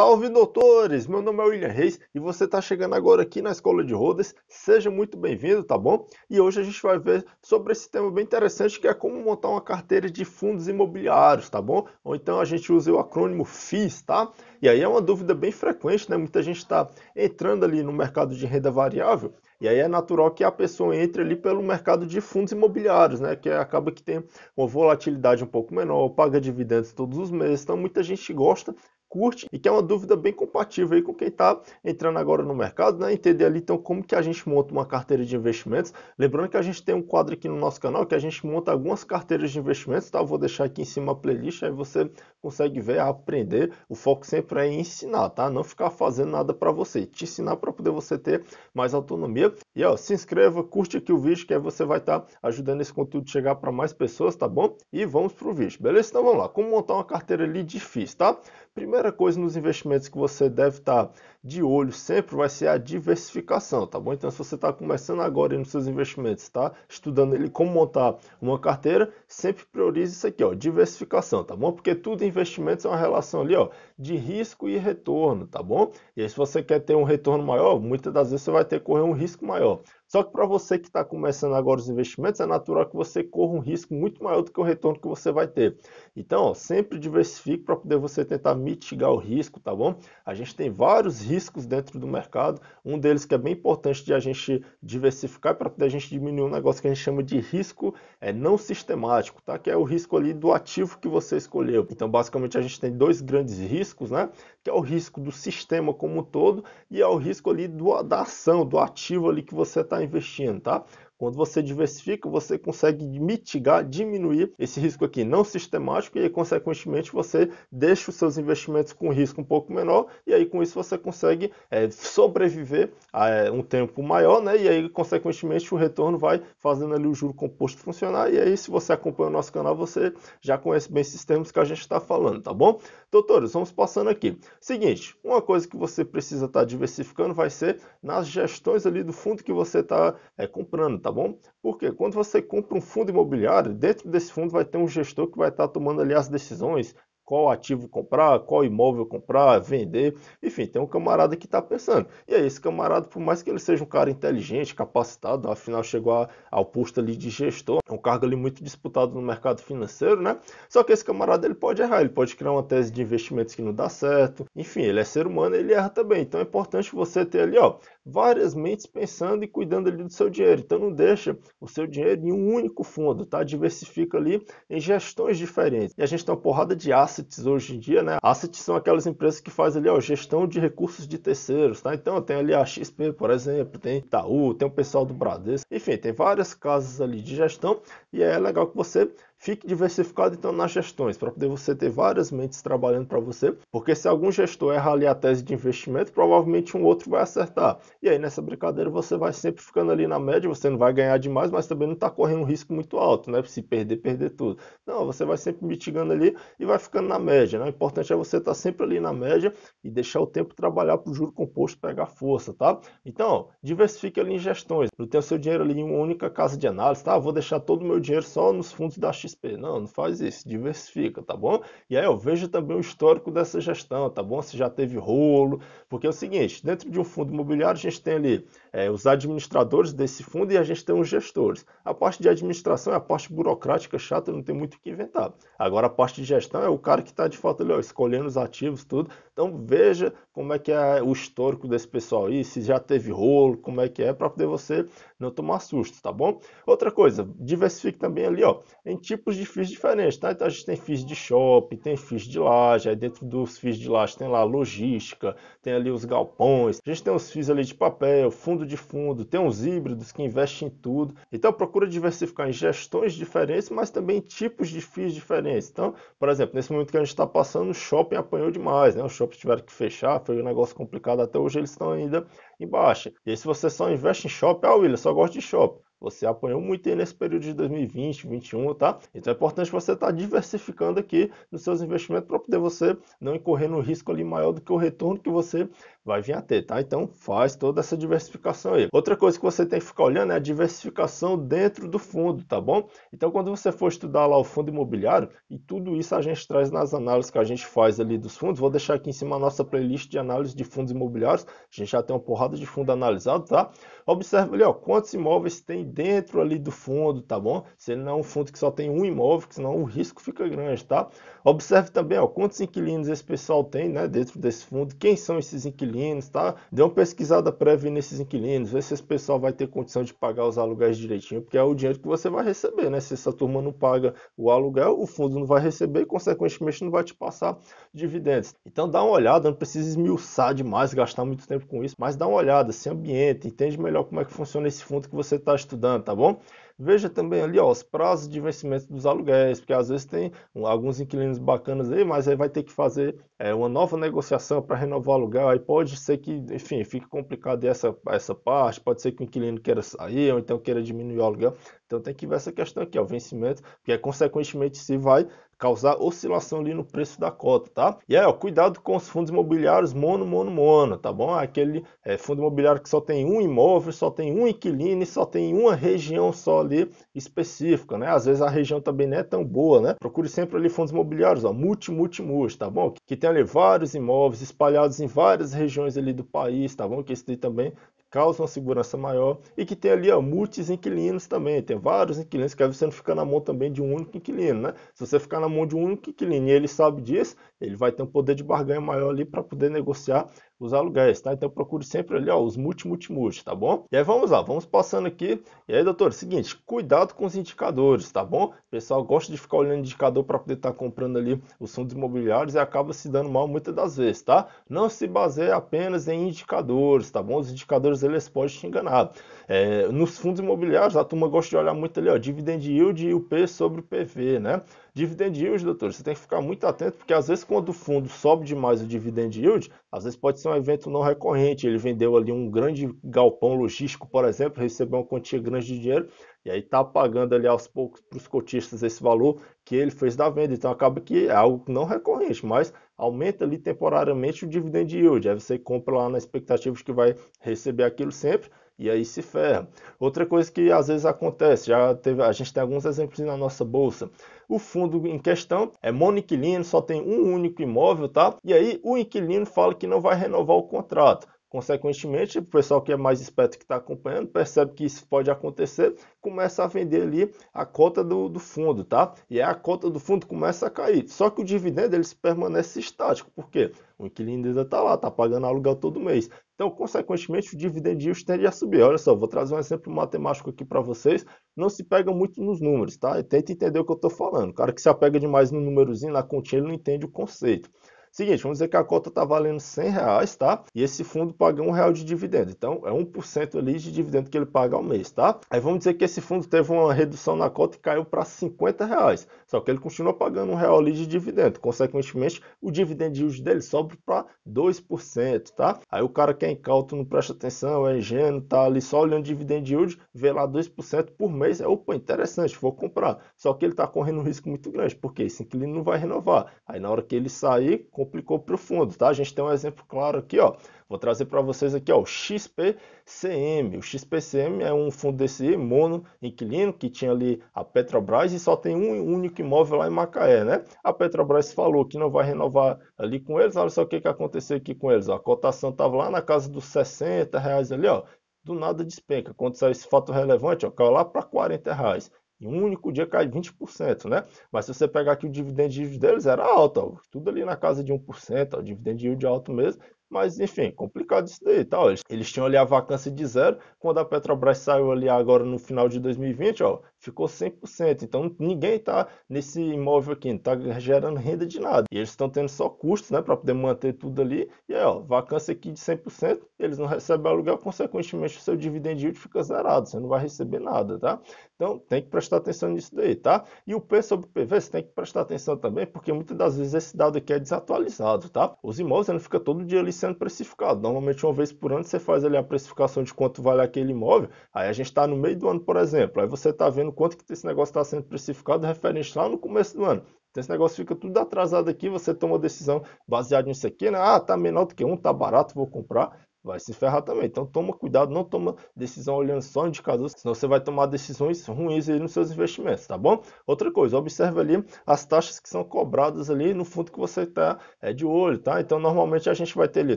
Salve doutores! Meu nome é William Reis e você está chegando agora aqui na Escola de Rodas. Seja muito bem-vindo, tá bom? E hoje a gente vai ver sobre esse tema bem interessante que é como montar uma carteira de fundos imobiliários, tá bom? Ou então a gente usa o acrônimo FIS, tá? E aí é uma dúvida bem frequente, né? Muita gente está entrando ali no mercado de renda variável e aí é natural que a pessoa entre ali pelo mercado de fundos imobiliários, né? Que é, acaba que tem uma volatilidade um pouco menor, paga dividendos todos os meses. Então muita gente gosta curte e que é uma dúvida bem compatível aí com quem está entrando agora no mercado, né? Entender ali então como que a gente monta uma carteira de investimentos. Lembrando que a gente tem um quadro aqui no nosso canal que a gente monta algumas carteiras de investimentos, tá? Eu vou deixar aqui em cima a playlist, aí você consegue ver, aprender. O foco sempre é ensinar, tá? Não ficar fazendo nada para você, te ensinar para poder você ter mais autonomia e ó, se inscreva, curte aqui o vídeo que aí você vai estar tá ajudando esse conteúdo chegar para mais pessoas, tá bom? E vamos pro vídeo, beleza? Então vamos lá, como montar uma carteira ali difícil, tá? Primeira coisa nos investimentos que você deve estar tá de olho sempre vai ser a diversificação, tá bom? Então se você está começando agora nos seus investimentos, tá? Estudando ele como montar uma carteira, sempre priorize isso aqui, ó, diversificação, tá bom? Porque tudo investimentos é uma relação ali, ó, de risco e retorno, tá bom? E aí se você quer ter um retorno maior, muitas das vezes você vai ter que correr um risco maior trial Só que para você que está começando agora os investimentos, é natural que você corra um risco muito maior do que o retorno que você vai ter. Então, ó, sempre diversifique para poder você tentar mitigar o risco, tá bom? A gente tem vários riscos dentro do mercado, um deles que é bem importante de a gente diversificar para poder a gente diminuir um negócio que a gente chama de risco é, não sistemático, tá? Que é o risco ali do ativo que você escolheu. Então, basicamente, a gente tem dois grandes riscos, né? Que é o risco do sistema como um todo e é o risco ali do, da ação, do ativo ali que você está Tá investindo, tá? Quando você diversifica, você consegue mitigar, diminuir esse risco aqui não sistemático e aí, consequentemente, você deixa os seus investimentos com risco um pouco menor e aí com isso você consegue é, sobreviver a é, um tempo maior, né? E aí, consequentemente, o retorno vai fazendo ali o juro composto funcionar. E aí, se você acompanha o nosso canal, você já conhece bem esses termos que a gente está falando, tá bom? Doutores, vamos passando aqui. Seguinte, uma coisa que você precisa estar tá diversificando vai ser nas gestões ali do fundo que você está é, comprando, tá? tá bom? Porque quando você compra um fundo imobiliário, dentro desse fundo vai ter um gestor que vai estar tá tomando ali as decisões, qual ativo comprar, qual imóvel comprar, vender. Enfim, tem um camarada que está pensando. E aí, esse camarada, por mais que ele seja um cara inteligente, capacitado, afinal chegou a, ao posto ali de gestor, é um cargo ali muito disputado no mercado financeiro, né? Só que esse camarada ele pode errar, ele pode criar uma tese de investimentos que não dá certo. Enfim, ele é ser humano, ele erra também. Então é importante você ter ali, ó, várias mentes pensando e cuidando ali do seu dinheiro. Então não deixa o seu dinheiro em um único fundo, tá? Diversifica ali em gestões diferentes. E a gente tem uma porrada de aço assets hoje em dia, né? Assets são aquelas empresas que fazem ali, ó, gestão de recursos de terceiros, tá? Então tem ali a XP, por exemplo, tem Itaú, tem o pessoal do Bradesco, enfim, tem várias casas ali de gestão e é legal que você Fique diversificado então nas gestões, para poder você ter várias mentes trabalhando para você, porque se algum gestor erra ali a tese de investimento, provavelmente um outro vai acertar. E aí nessa brincadeira você vai sempre ficando ali na média, você não vai ganhar demais, mas também não está correndo um risco muito alto, né? Se perder, perder tudo. Não, você vai sempre mitigando ali e vai ficando na média, né? O importante é você estar tá sempre ali na média e deixar o tempo trabalhar para o juro composto pegar força, tá? Então, diversifique ali em gestões. Não tenha o seu dinheiro ali em uma única casa de análise, tá? Vou deixar todo o meu dinheiro só nos fundos da X XP. Não, não faz isso, diversifica, tá bom? E aí eu vejo também o histórico dessa gestão, tá bom? Se já teve rolo, porque é o seguinte, dentro de um fundo imobiliário a gente tem ali é, os administradores desse fundo e a gente tem os gestores. A parte de administração é a parte burocrática chata, não tem muito o que inventar. Agora a parte de gestão é o cara que está de fato ali, ó, escolhendo os ativos, tudo, então veja como é que é o histórico desse pessoal aí, se já teve rolo, como é que é, para poder você não tomar susto, tá bom? Outra coisa, diversifique também ali, ó, em tipos de FIIs diferentes, tá? Então a gente tem FIIs de shopping, tem FIIs de laje, aí dentro dos FIIs de laje tem lá logística, tem ali os galpões, a gente tem os FIIs ali de papel, fundo de fundo, tem uns híbridos que investem em tudo. Então procura diversificar em gestões diferentes, mas também em tipos de FIIs diferentes. Então, por exemplo, nesse momento que a gente está passando, o shopping apanhou demais, né? O shopping shops tiveram que fechar, foi um negócio complicado, até hoje eles estão ainda em baixa. E aí, se você só investe em shopping, ah, William, só gosta de shopping. Você apanhou muito aí nesse período de 2020, 2021, tá? Então é importante você estar tá diversificando aqui nos seus investimentos para poder você não incorrer no risco ali maior do que o retorno que você vai vir a ter, tá? Então faz toda essa diversificação aí. Outra coisa que você tem que ficar olhando é a diversificação dentro do fundo, tá bom? Então quando você for estudar lá o fundo imobiliário, e tudo isso a gente traz nas análises que a gente faz ali dos fundos, vou deixar aqui em cima a nossa playlist de análise de fundos imobiliários, a gente já tem uma porrada de fundo analisado, tá? Observe ali, ó, quantos imóveis tem dentro ali do fundo, tá bom? Se ele não é um fundo que só tem um imóvel, que senão o risco fica grande, tá? Observe também, ó, quantos inquilinos esse pessoal tem, né, dentro desse fundo, quem são esses inquilinos, inquilinos, tá? Dê uma pesquisada prévia nesses inquilinos, vê se esse pessoal vai ter condição de pagar os aluguéis direitinho, porque é o dinheiro que você vai receber, né? Se essa turma não paga o aluguel, o fundo não vai receber e, consequentemente, não vai te passar dividendos. Então dá uma olhada, não precisa esmiuçar demais, gastar muito tempo com isso, mas dá uma olhada, se ambiente, entende melhor como é que funciona esse fundo que você está estudando, tá bom? Veja também ali ó, os prazos de vencimento dos aluguéis, porque às vezes tem alguns inquilinos bacanas aí, mas aí vai ter que fazer é, uma nova negociação para renovar o aluguel. Aí pode ser que, enfim, fique complicado essa, essa parte, pode ser que o inquilino queira sair, ou então queira diminuir o aluguel. Então tem que ver essa questão aqui, ó, vencimento, porque consequentemente se vai causar oscilação ali no preço da cota, tá? E aí, ó, cuidado com os fundos imobiliários mono, mono, mono, tá bom? Aquele é, fundo imobiliário que só tem um imóvel, só tem um inquilino e só tem uma região só ali específica, né? Às vezes a região também não é tão boa, né? Procure sempre ali fundos imobiliários, ó, multi, multi, multi, tá bom? Que, tem ali vários imóveis espalhados em várias regiões ali do país, tá bom? Que esse aí também causa uma segurança maior e que tem ali ó, multis inquilinos também. Tem vários inquilinos que você não fica na mão também de um único inquilino, né? Se você ficar na mão de um único inquilino e ele sabe disso, ele vai ter um poder de barganha maior ali para poder negociar os aluguéis, tá? Então procure sempre ali, ó, os multi, multi, multi, tá bom? E aí vamos lá, vamos passando aqui. E aí, doutor, seguinte, cuidado com os indicadores, tá bom? O pessoal gosta de ficar olhando indicador para poder estar tá comprando ali os fundos imobiliários e acaba se dando mal muitas das vezes, tá? Não se baseie apenas em indicadores, tá bom? Os indicadores, eles podem te enganar. É, nos fundos imobiliários, a turma gosta de olhar muito ali, ó, dividend yield e o P sobre o PV, né? dividend yield, doutor, você tem que ficar muito atento, porque às vezes quando o fundo sobe demais o dividend yield, às vezes pode ser um evento não recorrente. Ele vendeu ali um grande galpão logístico, por exemplo, recebeu uma quantia grande de dinheiro, e aí está pagando ali aos poucos para os cotistas esse valor que ele fez da venda. Então acaba que é algo não recorrente, mas aumenta ali temporariamente o dividend yield. Aí você compra lá na expectativa de que vai receber aquilo sempre e aí se ferra. Outra coisa que às vezes acontece, já teve, a gente tem alguns exemplos na nossa bolsa. O fundo em questão é monoinquilino, só tem um único imóvel, tá? E aí o inquilino fala que não vai renovar o contrato. Consequentemente, o pessoal que é mais esperto que está acompanhando percebe que isso pode acontecer, começa a vender ali a cota do, do fundo, tá? E a cota do fundo começa a cair. Só que o dividendo ele permanece estático, porque o inquilino ainda está lá, está pagando aluguel todo mês. Então, consequentemente, o dividendinho yield tende a subir. Olha só, vou trazer um exemplo matemático aqui para vocês. Não se pega muito nos números, tá? E tenta entender o que eu estou falando. O cara que se apega demais no númerozinho, na continha, ele não entende o conceito. Seguinte, vamos dizer que a cota está valendo 100 reais, tá? E esse fundo paga um real de dividendo. Então, é 1% ali de dividendo que ele paga ao mês, tá? Aí vamos dizer que esse fundo teve uma redução na cota e caiu para 50 reais. Só que ele continua pagando um real ali de dividendo. Consequentemente, o dividend yield dele sobe para 2%, tá? Aí o cara que é incauto não presta atenção, é ingênuo, tá ali só olhando dividend yield, vê lá 2% por mês. É, opa, interessante, vou comprar. Só que ele está correndo um risco muito grande, porque esse inquilino não vai renovar. Aí na hora que ele sair, complicou fundo, tá? A gente tem um exemplo claro aqui, ó. Vou trazer para vocês aqui, ó, o XPCM. O XPCM é um fundo desse mono inquilino que tinha ali a Petrobras e só tem um único imóvel lá em Macaé, né? A Petrobras falou que não vai renovar ali com eles. Olha só o que que aconteceu aqui com eles, ó. A cotação tava lá na casa dos 60 reais ali, ó. Do nada despenca. Quando saiu esse fato relevante, ó, caiu lá para 40 reais. Em um único dia cai 20%, né? Mas se você pegar aqui o dividend yield deles, era alto, ó, tudo ali na casa de 1%, ó, dividend yield alto mesmo. Mas, enfim, complicado isso daí, tá? eles, eles tinham ali a vacância de zero. Quando a Petrobras saiu ali agora no final de 2020, ó, ficou 100%. Então ninguém está nesse imóvel aqui, não está gerando renda de nada. E eles estão tendo só custos né, para poder manter tudo ali. E aí, ó, vacância aqui de 100%, eles não recebem aluguel, consequentemente o seu dividend yield fica zerado, você não vai receber nada, tá? Então tem que prestar atenção nisso daí, tá? E o P sobre PV você tem que prestar atenção também, porque muitas das vezes esse dado aqui é desatualizado, tá? Os imóveis ele fica todo dia ali sendo precificado. Normalmente uma vez por ano você faz ali a precificação de quanto vale aquele imóvel. Aí a gente está no meio do ano, por exemplo, aí você está vendo quanto que esse negócio está sendo precificado referente lá no começo do ano. Então esse negócio fica tudo atrasado aqui, você toma decisão baseada nisso aqui, né? Ah, tá menor do que um, tá barato, vou comprar vai se ferrar também. Então toma cuidado, não toma decisão olhando só indicadores, senão você vai tomar decisões ruins aí nos seus investimentos, tá bom? Outra coisa, observe ali as taxas que são cobradas ali no fundo que você tá é de olho, tá? Então normalmente a gente vai ter ali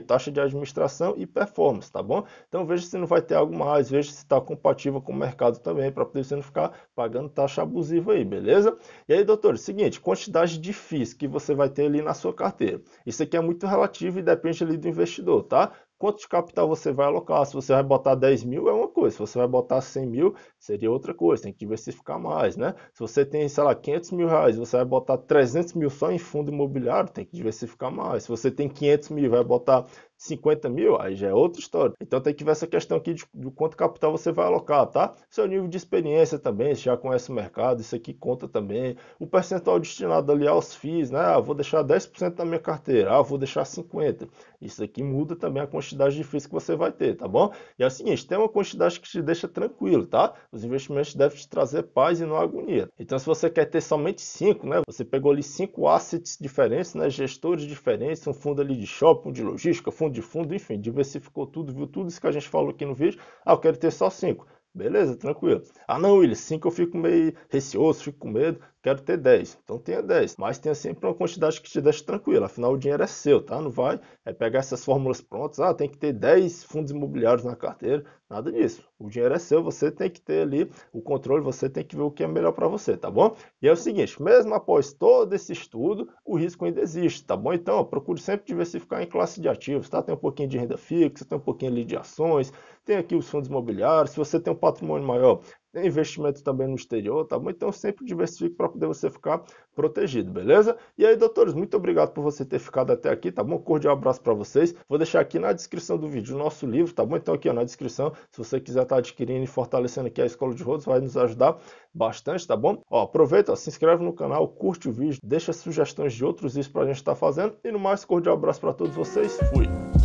taxa de administração e performance, tá bom? Então veja se não vai ter algo mais, veja se está compatível com o mercado também, para poder você não ficar pagando taxa abusiva aí, beleza? E aí, doutor, seguinte, quantidade de FIIs que você vai ter ali na sua carteira. Isso aqui é muito relativo e depende ali do investidor, tá? quanto de capital você vai alocar. Se você vai botar 10 mil, é uma coisa. Se você vai botar 100 mil, seria outra coisa. Tem que diversificar mais, né? Se você tem, sei lá, 500 mil reais, você vai botar 300 mil só em fundo imobiliário, tem que diversificar mais. Se você tem 500 mil, vai botar 50 mil, aí já é outra história. Então tem que ver essa questão aqui de, de quanto capital você vai alocar, tá? Seu nível de experiência também, se já conhece o mercado, isso aqui conta também. O percentual destinado ali aos FIIs, né? Ah, vou deixar 10% da minha carteira, ah, vou deixar 50%. Isso aqui muda também a quantidade de FIIs que você vai ter, tá bom? E é o seguinte, tem uma quantidade que te deixa tranquilo, tá? Os investimentos devem te trazer paz e não agonia. Então se você quer ter somente 5, né? Você pegou ali 5 assets diferentes, né? Gestores diferentes, um fundo ali de shopping, de logística, fundo fundo de fundo, enfim, diversificou tudo, viu tudo isso que a gente falou aqui no vídeo. Ah, eu quero ter só cinco. Beleza, tranquilo. Ah, não, Willis, 5 eu fico meio receoso, fico com medo, quero ter 10. Então tenha 10, mas tenha sempre uma quantidade que te deixe tranquilo, afinal o dinheiro é seu, tá? Não vai é pegar essas fórmulas prontas, ah, tem que ter 10 fundos imobiliários na carteira, nada disso. O dinheiro é seu, você tem que ter ali o controle, você tem que ver o que é melhor para você, tá bom? E é o seguinte, mesmo após todo esse estudo, o risco ainda existe, tá bom? Então, procure sempre diversificar em classe de ativos, tá? Tem um pouquinho de renda fixa, tem um pouquinho ali de ações, tem aqui os fundos imobiliários, se você tem um patrimônio maior, tem investimento também no exterior, tá bom? Então sempre diversifique para poder você ficar protegido, beleza? E aí, doutores, muito obrigado por você ter ficado até aqui, tá bom? Um cordial abraço para vocês. Vou deixar aqui na descrição do vídeo o nosso livro, tá bom? Então aqui ó, na descrição, se você quiser estar tá adquirindo e fortalecendo aqui a Escola de Rodos, vai nos ajudar bastante, tá bom? Ó, aproveita, ó, se inscreve no canal, curte o vídeo, deixa sugestões de outros vídeos para a gente estar tá fazendo. E no mais, cordial abraço para todos vocês. Fui!